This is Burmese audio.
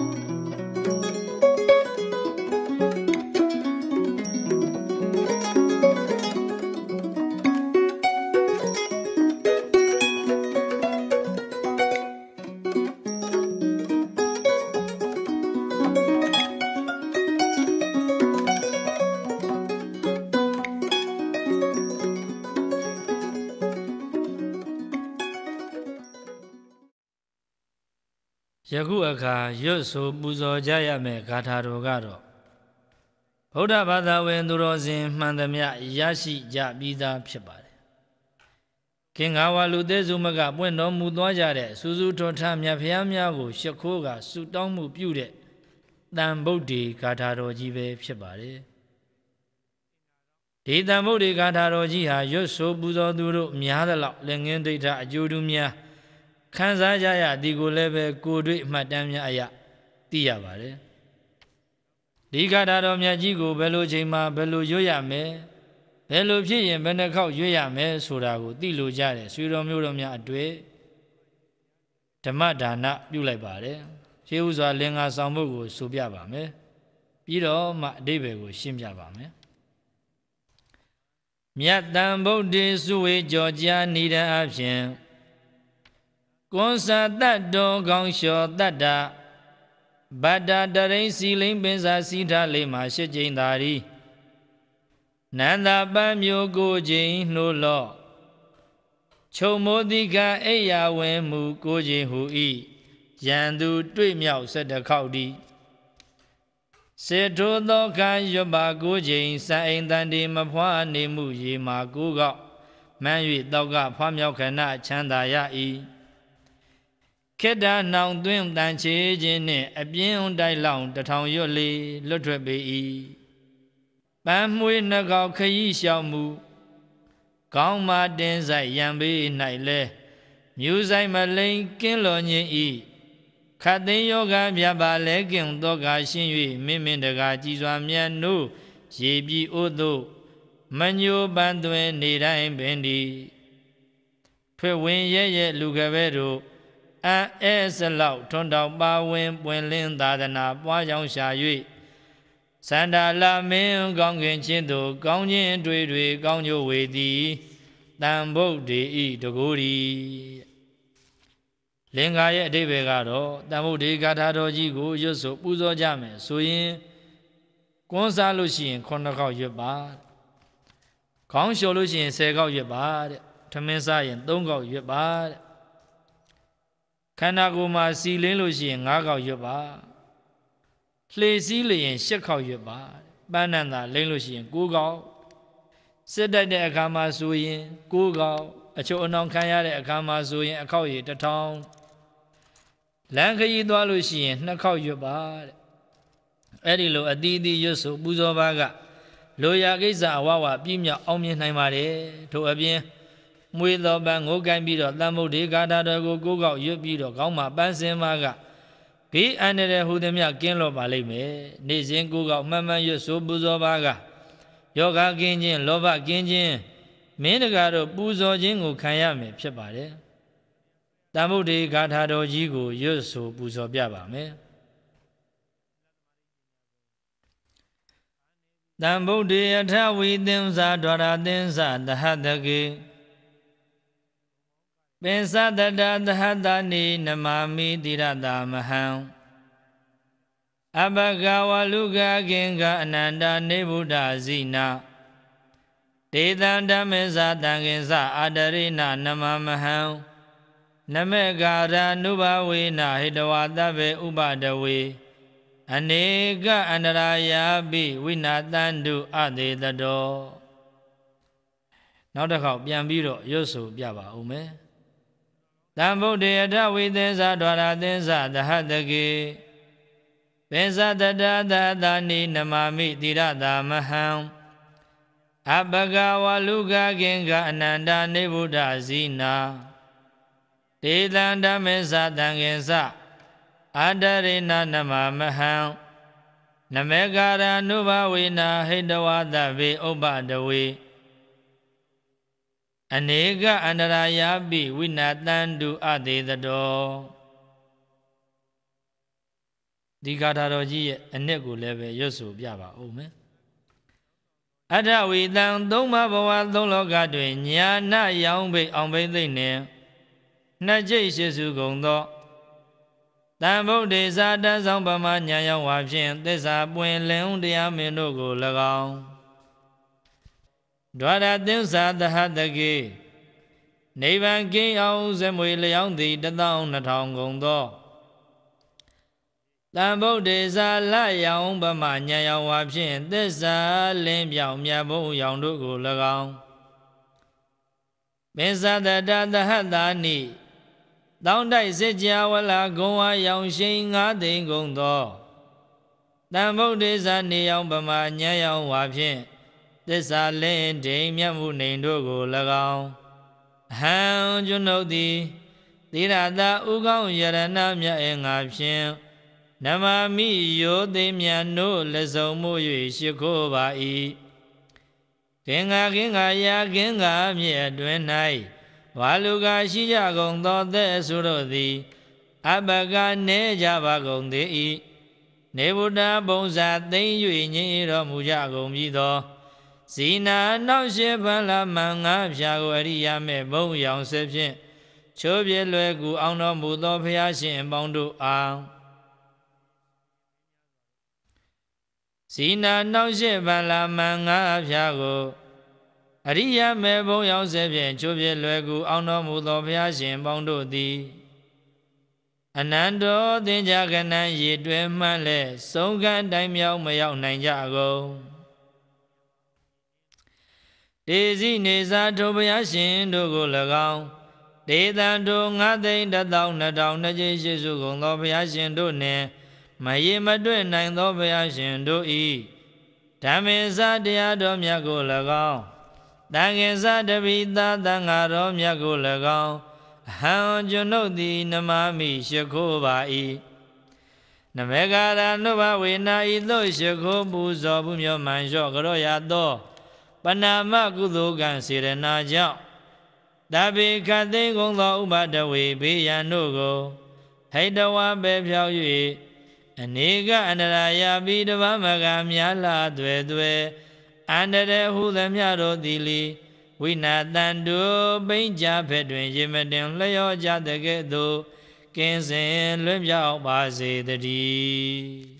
Thank you. ယခုအခါရွတ်ဆိုပူဇော်ကြရမယ့်ဂါထာတော်ကတော့ဗုဒ္ဓဘာသာဝင်သူတော်စင်မှန်သမျှရရှိကြပြီးသားဖြစ်ပါတယ်။ခင်္ဃဝါလူသေးစုမကပွင့်တော်မူသွားကြတဲ့စူးစူးထွန်းထမြတ်ဖျားများကို ရှ िख ိုးကဆူတောင်းမှုပြုတဲ့တန်ဗုဒ္ဓေဂါထာတော်ကြီးပဲဖြစ်ပါတယ်။ဒီတန်ဗုဒ္ဓေဂါထာတော်ကြီးဟာရွတ်ဆိုပူဇော်သူတို့ များသလောက်လင်ငင်းဒိဋ္ဌအကျိုးတူများခံစားကြရဒီကိုလည်းပဲကိုတွေ့အမှတ်တမ်းများအရာသိရပါတယ်ဒီကထာတော်မြတ်ကြီးကိုဘယ်လိုချိန်မှာဘယ်လိုရွတ်ရမယ်ဘယ်လိုဖြစ်ရင်ဘယ်နှခေါက်ရွတ်ရမယ်ဆိုတာကိုသိလို့ကြတယ်ဆွေတော်မျိုးတော်များအတွေ့ဓမ္မဒါနပြုလိုက်ပါတယ်ရှေးဥစွာလင်္ကာဆောင်မှုကိုဆိုပြပါမယ်ပြီးတော့မှအတိဘယ်ကို ရှင်းပြပါမယ်မြတ်တန်ဗုဒ္ဓေစုဝေကြောကြာနိဒံအဖြင့်ကွန်ဆာတတ်တော်ကောင်းလျှော်တတ်တာဗတ္တာတရိန်စီလိန်ပင်စာစီထားလေးမှာရှစ်ကျိန်သာရီနန္ဒပန်းမျိုးကိုကျိန်နှိုးလော့ခြုံမောတိကအိယာဝင်မူကိုကျိန်ဟူ၏ရန်သူတွေ့မြောက်၁၁ခေါက်ဒီစေထိုသောခံရွတ်ပါကိုကျိန်စံအိမ်တန်ဒီမဖွာနေမှုရေမာကိုကောက်မှန်း၍တောက်ကဖွားမြောက်ခဏချမ်းသာရ၏ခေတ္တနောင်သွင်းတန်ချေခြင်းနှင့် အပြင်းတိုက်လောင်တထောင်ရွတ်လေလွတ်ထွက်ပေ၏ပန်းမွေးနှကောက်ခရီးလျှောက်မှုကောင်းမာတင်းဆိုင်ရံပေး၌လဲမြူးဆိုင်မလိန်ကင်းလွန်ခြင်းဤခတ်သိမ်းယောဂမြတ်ပါလဲကင်သောကရှင်၍မင်းမင်းတကာကြည်စွာမြတ်နို့ရေပြီဥသို့မညိုပန်းသွင်းနေတိုင်းပင်ဒီထွက်ဝင်ရဲ့ရဲ့လူကပဲတို့အံ့အဲစလောက်ထွန်းတောင်ပါဝင် ပွင့်လင်းသာသနာပွားရောက်ရှာ၍စန္ဒာလမင်းကောင်းခင်ချင်းတို့ကောင်းခြင်းတွေ့တွေကောင်းကျိုးဝေသည်တန်ဗုဒ္ဓေဤတကိုယ်ဤလင်္ကာရဲ့အတိပ္ပယ်ကတော့တန်ဗုဒ္ဓေဂါထာတော်ကြီးကိုရွတ်ဆိုပူဇော်ကြမယ်ဆိုရင်ကွန်းစားလို့ရှိရင်ခုနှစ်ခေါက်ရွတ်ပါခေါင်းလျှော်လို့ရှိရင်10ခေါက်ရွတ်ပါတဲ့ထမင်းစားရင်3ခေါက်ရွတ်ပါတဲ့ခန္ဓာကိုယ်မှာစီလင်းလို့ရှိရင်၅ခေါက်ရွတ်ပါလှေစည်းလျင်၈ခေါက်ရွတ်ပါပန်းနံသာလိမ့်လို့ရှိရင်၉ခေါက်စစ်တိုက်တဲ့အခါမှာဆိုရင်၉ခေါက်အချို့အနှောင်ခံရတဲ့အခါမှာဆိုရင် အခေါက်ရေ၁ထောင်လမ်းခရီးသွားလို့ရှိရင်၂ခေါက်ရွတ်ပါတဲ့အဲ့ဒီလိုအတီးအတီးရွတ်ဆို ပူဇော်ပါကလိုရာကိစ္စအဝဝပြည့်မြောက်အောင်မြင်နိုင်ပါတယ်ထို့အပြင်မွေတော်ပန်းငိုးကိုင်းပြီးတော့တန်မုတ်ဒီဂါထာတော်ကိုကိုးကောက်ရွတ်ပြီးတော့ခေါင်းမှာပန်းစင်မကဘေးအန္တရာယ်ဟူသည်မြကင်းလောပါလိမ့်မယ်နေ့စဉ်ကိုးကောက်မှန်မှန်ရွတ်ဆိုပူဇော်ပါကယောဂကင်းခြင်းလောဘကင်းခြင်းမင်းတကာတို့ပူဇော်ခြင်းကိုခံရမယ်ဖြစ်ပါတယ်တန်မုတ်ဒီဂါထာတော်ကြီးကိုရွတ်ဆိုပူဇော်ပြပါမယ်တံဗုဒ္ဓေအထဝီသင်္သာဒွါရသင်္သာတဟတကေပင်စတတသဟတနိနမမိတိရတမဟံအဘဂဝလူကခင်ကအနန္တနေဗုဒ္ဓဇိနာဒေသံဓမ္မေဇာတံခင်စအာတရိဏနမမဟံနမေကာရနုဘဝေနဟိတဝါတဗ္ဗေဥပဒဝေအနေကအန္တရာယာပိဝိနာတန္တုအသေးတတော်နောက်တစ်ခေါက်ပြန်ပြီးတော့ရွတ်ဆိုပြပါဦးမယ်တံဗုဒ္ဓေအထဝိသင်္ဆာဒွါရသင်္ဆာသဟတကေပင်္စတတသတာနိနမာမိတိရသမဟံအပကဝလူကကင်္ဂအနန္တနိဗ္ဗုဒ္ဓဇိနာတေတံဓမ္မေသတံကင်္စအန္တရိဏနမမဟံနမေကာရ అను ဘဝေနာဟိတဝသဗေဥပဒဝေအနေကအန္တရာယပိဝိနာတန်တုအသေးတတော်ဒီဂါထာတော်ကြီးရဲ့အနစ်ကိုလည်းပဲရွတ်ဆိုပြပါဦးမယ်အထဝီတံသုံးပါးဘဝသုံးလောကတွင်ညာနာရောင်ပိအောင်ပိသိမ့်နှင့်နှစ်ကြိတ်ရှိစုကုန်သောတန်ဗုဒ္ဓေဇာတန်ဆောင်ပမာညာရောက်ဝါဖြင့်သစ္စာပွင့်လင်းတရားမင်းတို့ကို၎င်းဒွါရသင်္ဆာသဟတကေနိဗ္ဗာန်ကင်းအောင်ဇမွေလျောင်းသည်12000ကုန်သောတံဗုဒ္ဓေဇာလယောင်ဗမညာယောင်ဝါဖြင့်သစ္စာလင်းပြောင်မြတ်ဘုံရောင်တို့ကို၎င်းမင်းသတတသဟတနိတောင်းတိုက်စစ်ကြဝလာဂုံဝါရောင်ရှိန်၅သိန်းကုန်သောတံဗုဒ္ဓေဇာနေယောင်ဗမညာယောင်ဝါဖြင့်သစ္စာလင်းဒိန်မြတ်မှုနေတို့ကို၎င်းအဟံကျွန်ုပ်သည် သီရတာဥကောင်းယရဏမြတ်အင်္ဂါဖြင့်နမမိယောသိမြန်တို့လက်ဆောင်မှု၍ရှိခိုးပါ၏ခင်္ဃခင်္ဃယာခင်္ဃမြစ်အတွင်း၌ဝါလူကရှိကြကုန်သောသက်အဆုတို့သည်အပကနေကြပါကုန်သည်၏နေဗုဒ္ဓဘုံစာသိမ့်၍ညင်တော်မူကြကုန်ပြီသောဇီနာနောက်ရှိဖန်လာမန်ငါဖြာကိုအရိယာမဲ့ဘုံရောင်ဆက်ဖြင့်ချိုးပြလွယ်ကူအောင်တော်မူသောဖရာရှင်အပေါင်းတို့အားဇီနာနောက်ရှိဖန်လာမန်ငါဖြာကိုအရိယာမေဘုံရောက်စေဖြင့်ချိုးပြလွယ်ကူအောင်တော်မူသောဘုရားရှင်ပေါင်းတို့သည် အနန္တောသင်္ကြကနံရေတွင်မှလည်းဆုံးကန်းတိုင်းမြောက်မရောက်နိုင်ကြကုန်ဒေဇိနေစာထိုဘုရားရှင်တို့ကို၎င်းဒေသံတို့ငါသိန်းတထောင်နှစ်ထောင်နှစ်ကျင်းရှိစုကုန်သောဘုရားရှင်တို့နှင့်မရေမတွေ့နိုင်သောဘုရားရှင်တို့ဤဓမ္မေစာတရားတော်မြတ်ကို၎င်းတန်ခင်စာတပိသာတန်ဃာတော်မြတ်ကို၎င်းအဟံကျွန်ုပ်သည် နမမိရှခိုးပါ၏နမေကာရနုဘဝေနာဤသို့ရှခိုးပူဇော်မှုမြောမှန်လျော့ကြောရသောပဏာမကုသိုလ်ကံစေရနာကြောင့်တပိခသိကုံသောဥပဒဝေဘေးရန်တို့ကို ဟိတဝပဲဖြောင်း၍အနေကအန္တရာယပိတဗမကများလာသွဲသွဲအန္တရဟုသမျှတို့သည်လီဝိနာတန်တုပိဉ္စဖက်တွင်ရေမတင်လျော့ကြတဲ့ကဲ့သို့ကင်းစင်လွင့်မြောက်ပါစေတည်း